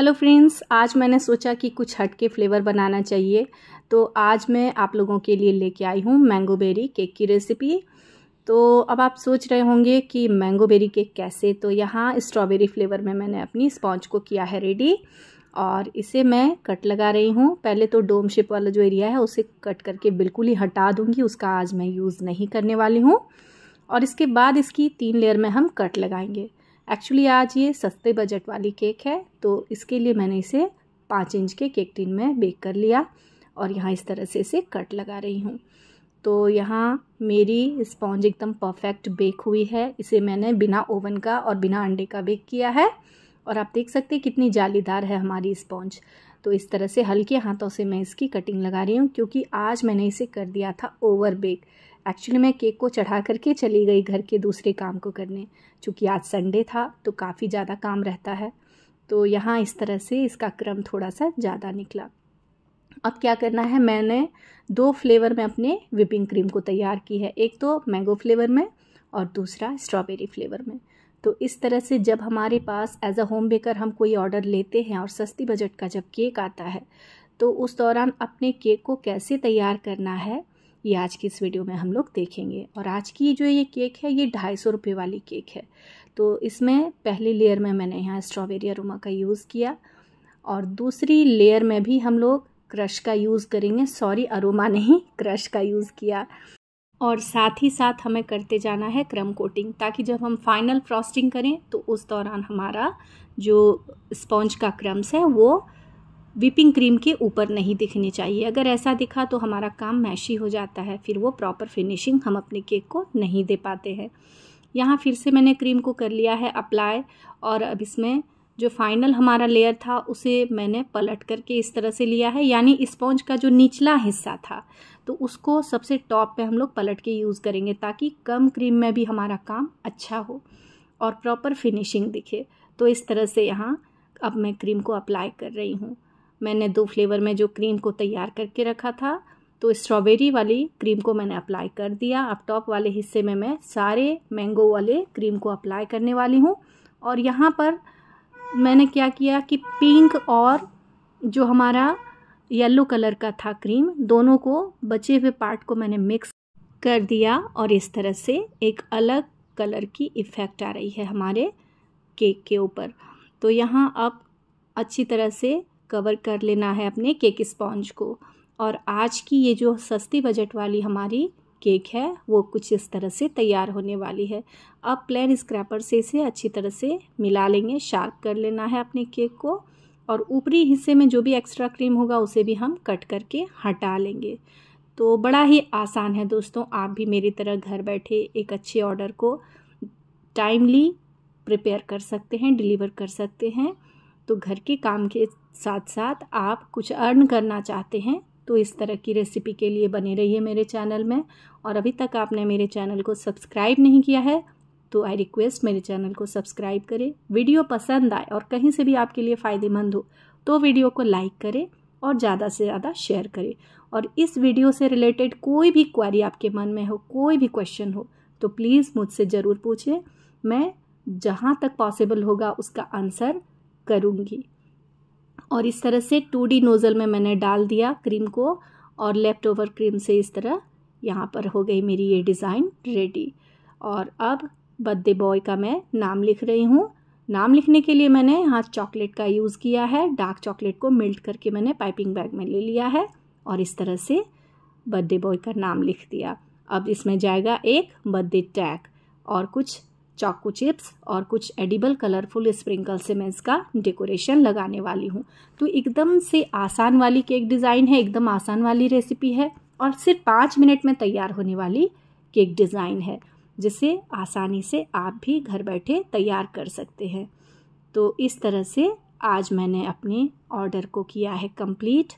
hello friends आज मैंने सोचा कि कुछ हटके फ्लेवर बनाना चाहिए तो आज मैं आप लोगों के लिए लेके आई हूँ मैंगो बेरी केक की रेसिपी तो अब आप सोच रहे होंगे कि मैंगो बेरी केक कैसे तो यहाँ स्ट्रॉबेरी फ्लेवर में मैंने अपनी स्पॉन्ज को किया है रेडी और इसे मैं कट लगा रही हूँ पहले तो डोम शेप वाला जो एरिया है उसे कट करके बिल्कुल ही हटा दूँगी उसका आज मैं यूज़ नहीं करने वाली हूँ और इसके बाद इसकी तीन लेयर में हम कट लगाएंगे एक्चुअली आज ये सस्ते बजट वाली केक है तो इसके लिए मैंने इसे पाँच इंच के केक टिन में बेक कर लिया और यहाँ इस तरह से इसे कट लगा रही हूँ तो यहाँ मेरी स्पॉन्ज एकदम परफेक्ट बेक हुई है इसे मैंने बिना ओवन का और बिना अंडे का बेक किया है और आप देख सकते हैं कितनी जालीदार है हमारी स्पॉन्ज तो इस तरह से हल्के हाथों से मैं इसकी कटिंग लगा रही हूँ क्योंकि आज मैंने इसे कर दिया था ओवर बेक एक्चुअली मैं केक को चढ़ा करके चली गई घर के दूसरे काम को करने चूँकि आज संडे था तो काफ़ी ज़्यादा काम रहता है तो यहाँ इस तरह से इसका क्रम थोड़ा सा ज़्यादा निकला अब क्या करना है मैंने दो फ्लेवर में अपने विपिंग क्रीम को तैयार की है एक तो मैंगो फ्लेवर में और दूसरा स्ट्रॉबेरी फ्लेवर में तो इस तरह से जब हमारे पास एज अ होम बेकर हम कोई ऑर्डर लेते हैं और सस्ती बजट का जब केक आता है तो उस दौरान अपने केक को कैसे तैयार करना है ये आज की इस वीडियो में हम लोग देखेंगे और आज की जो ये केक है ये ढाई सौ रुपये वाली केक है तो इसमें पहली लेयर में मैंने यहाँ स्ट्रॉबेरी अरोमा का यूज़ किया और दूसरी लेयर में भी हम लोग क्रश का यूज़ करेंगे सॉरी अरोमा नहीं क्रश का यूज़ किया और साथ ही साथ हमें करते जाना है क्रम कोटिंग ताकि जब हम फाइनल फ्रॉस्टिंग करें तो उस दौरान हमारा जो स्पॉन्ज का क्रम्स है वो विपिंग क्रीम के ऊपर नहीं दिखनी चाहिए अगर ऐसा दिखा तो हमारा काम मैशी हो जाता है फिर वो प्रॉपर फिनिशिंग हम अपने केक को नहीं दे पाते हैं यहाँ फिर से मैंने क्रीम को कर लिया है अप्लाई और अब इसमें जो फाइनल हमारा लेयर था उसे मैंने पलट करके इस तरह से लिया है यानी इस्पॉन्ज का जो निचला हिस्सा था तो उसको सबसे टॉप पे हम लोग पलट के यूज़ करेंगे ताकि कम क्रीम में भी हमारा काम अच्छा हो और प्रॉपर फिनिशिंग दिखे तो इस तरह से यहाँ अब मैं क्रीम को अप्लाई कर रही हूँ मैंने दो फ्लेवर में जो क्रीम को तैयार करके रखा था तो स्ट्रॉबेरी वाली क्रीम को मैंने अप्लाई कर दिया अब टॉप वाले हिस्से में मैं सारे मैंगो वाले क्रीम को अप्लाई करने वाली हूँ और यहाँ पर मैंने क्या किया कि पिंक और जो हमारा येलो कलर का था क्रीम दोनों को बचे हुए पार्ट को मैंने मिक्स कर दिया और इस तरह से एक अलग कलर की इफ़ेक्ट आ रही है हमारे केक के ऊपर तो यहाँ अब अच्छी तरह से कवर कर लेना है अपने केक स्पॉन्ज को और आज की ये जो सस्ती बजट वाली हमारी केक है वो कुछ इस तरह से तैयार होने वाली है अब प्लेन स्क्रैपर से इसे अच्छी तरह से मिला लेंगे शार्प कर लेना है अपने केक को और ऊपरी हिस्से में जो भी एक्स्ट्रा क्रीम होगा उसे भी हम कट करके हटा लेंगे तो बड़ा ही आसान है दोस्तों आप भी मेरी तरह घर बैठे एक अच्छे ऑर्डर को टाइमली प्रिपेयर कर सकते हैं डिलीवर कर सकते हैं तो घर के काम के साथ साथ आप कुछ अर्न करना चाहते हैं तो इस तरह की रेसिपी के लिए बने रहिए मेरे चैनल में और अभी तक आपने मेरे चैनल को सब्सक्राइब नहीं किया है तो आई रिक्वेस्ट मेरे चैनल को सब्सक्राइब करें वीडियो पसंद आए और कहीं से भी आपके लिए फ़ायदेमंद हो तो वीडियो को लाइक करें और ज़्यादा से ज़्यादा शेयर करें और इस वीडियो से रिलेटेड कोई भी क्वारी आपके मन में हो कोई भी क्वेश्चन हो तो प्लीज़ मुझसे ज़रूर पूछें मैं जहाँ तक पॉसिबल होगा उसका आंसर करूँगी और इस तरह से टू डी नोज़ल में मैंने डाल दिया क्रीम को और लेफ्ट ओवर क्रीम से इस तरह यहाँ पर हो गई मेरी ये डिज़ाइन रेडी और अब बर्थडे बॉय का मैं नाम लिख रही हूँ नाम लिखने के लिए मैंने यहाँ चॉकलेट का यूज़ किया है डार्क चॉकलेट को मिल्ट करके मैंने पाइपिंग बैग में ले लिया है और इस तरह से बर्थडे बॉय का नाम लिख दिया अब इसमें जाएगा एक बर्थडे टैग और कुछ चाकू चिप्स और कुछ एडिबल कलरफुल स्प्रिंकल से मैं इसका डेकोरेशन लगाने वाली हूँ तो एकदम से आसान वाली केक डिज़ाइन है एकदम आसान वाली रेसिपी है और सिर्फ पाँच मिनट में तैयार होने वाली केक डिज़ाइन है जिसे आसानी से आप भी घर बैठे तैयार कर सकते हैं तो इस तरह से आज मैंने अपने ऑर्डर को किया है कंप्लीट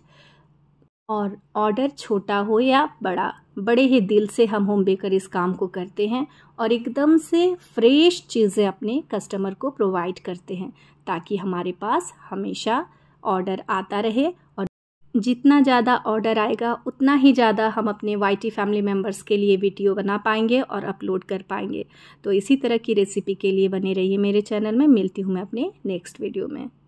और ऑर्डर छोटा हो या बड़ा बड़े ही दिल से हम होम बेकर इस काम को करते हैं और एकदम से फ्रेश चीज़ें अपने कस्टमर को प्रोवाइड करते हैं ताकि हमारे पास हमेशा ऑर्डर आता रहे और जितना ज़्यादा ऑर्डर आएगा उतना ही ज़्यादा हम अपने वाई फैमिली मेम्बर्स के लिए वीडियो बना पाएंगे और अपलोड कर पाएंगे तो इसी तरह की रेसिपी के लिए बने रहिए मेरे चैनल में मिलती हूँ मैं अपने नेक्स्ट वीडियो में